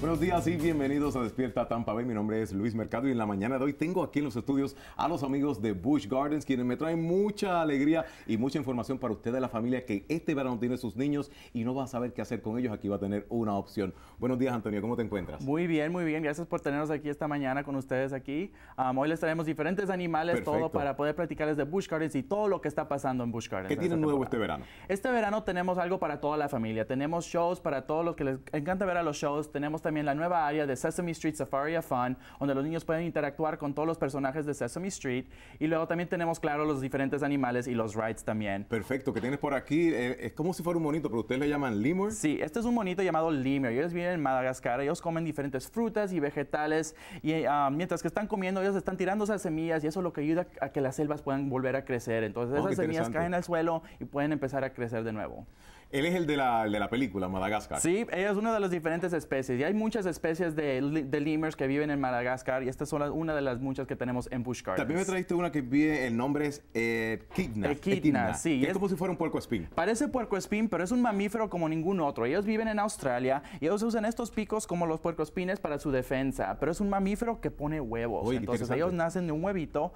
Buenos días y bienvenidos a Despierta Tampa Bay. Mi nombre es Luis Mercado y en la mañana de hoy tengo aquí en los estudios a los amigos de Bush Gardens, quienes me traen mucha alegría y mucha información para ustedes de la familia que este verano tiene sus niños y no va a saber qué hacer con ellos. Aquí va a tener una opción. Buenos días, Antonio, ¿cómo te encuentras? Muy bien, muy bien. Gracias por tenernos aquí esta mañana con ustedes aquí. hoy les traemos diferentes animales, todo para poder platicarles de Bush Gardens y todo lo que está pasando en Bush Gardens. ¿Qué tienen nuevo este verano? Este verano tenemos algo para toda la familia. Tenemos shows para todos los que les encanta ver a los shows. Tenemos también la nueva área de Sesame Street Safari Fun, donde los niños pueden interactuar con todos los personajes de Sesame Street. Y luego también tenemos, claro, los diferentes animales y los rides también. Perfecto, que tienes por aquí eh, es como si fuera un monito, pero ustedes le llaman lemur. Sí, este es un monito llamado lemur. Ellos vienen en Madagascar, ellos comen diferentes frutas y vegetales. Y ah, mientras que están comiendo, ellos están tirando esas semillas y eso es lo que ayuda a que las selvas puedan volver a crecer. Entonces, oh, esas semillas caen al suelo y pueden empezar a crecer de nuevo. Él es el de la, película, Madagascar. Sí, ella es una de las diferentes especies. Y hay muchas especies de, de lemurs que viven en Madagascar y esta es una de las muchas que tenemos en Busch También me trajiste una que vive, el nombre es eh, Echidna. Echidna, sí. Es, como si fuera un puerco Parece puerco pero es un mamífero como ningún otro. Ellos viven en Australia y ellos usan estos picos como los puercoespines para su defensa, pero es un mamífero que pone huevos. Entonces ellos nacen de un huevito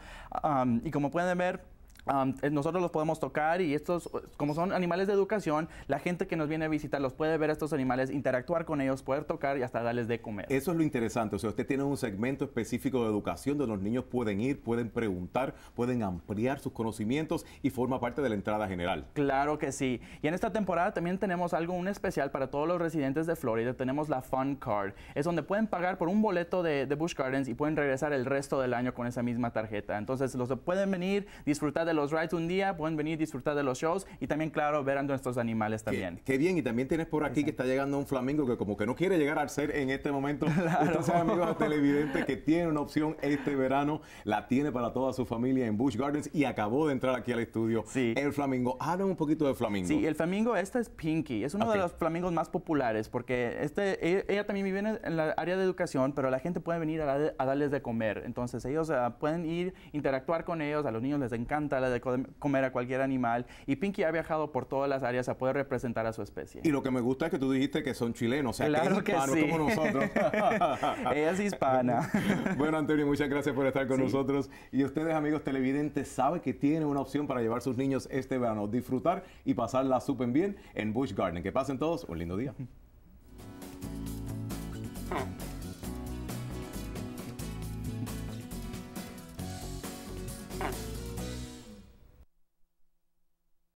y como pueden ver, eh, nosotros los podemos tocar y estos, como son animales de educación, la gente que nos viene a visitar los puede ver a estos animales, interactuar con ellos, poder tocar y hasta darles de comer. Eso es lo interesante. O sea, usted tiene un segmento específico de educación donde los niños pueden ir, pueden preguntar, pueden ampliar sus conocimientos y forma parte de la entrada general. Claro que sí. Y en esta temporada también tenemos algo un especial para todos los residentes de Florida. Tenemos la Fun Card. Es donde pueden pagar por un boleto de, de Busch Gardens y pueden regresar el resto del año con esa misma tarjeta. Entonces, los pueden venir, disfrutar de los rides un día, pueden venir disfrutar de los shows y también, claro, ver a nuestros animales también. Qué, bien, y también tienes por aquí que está llegando un flamingo que como que no quiere llegar al ser en este momento. Claro. Entonces, amigos televidentes, que tiene una opción este verano, la tiene para toda su familia en Busch Gardens y acabó de entrar aquí al estudio. Sí. El flamingo, háblame un poquito del flamingo. Sí, el flamingo, este es Pinky, es uno de los flamingos más populares porque este, e, ella, también vive en la área de educación, pero la gente puede venir a, darles de comer. Entonces, ellos ah, pueden ir, interactuar con ellos, a los niños les encanta de comer a cualquier animal. Y Pinky ha viajado por todas las áreas a poder representar a su especie. Y lo que me gusta es que tú dijiste que son chilenos, o sea, claro que, es como nosotros. Ella es hispana. bueno, Antonio, muchas gracias por estar con nosotros. Y ustedes, amigos televidentes, saben que tienen una opción para llevar sus niños este verano, disfrutar y pasarla súper bien en Bush Garden. Que pasen todos un lindo día.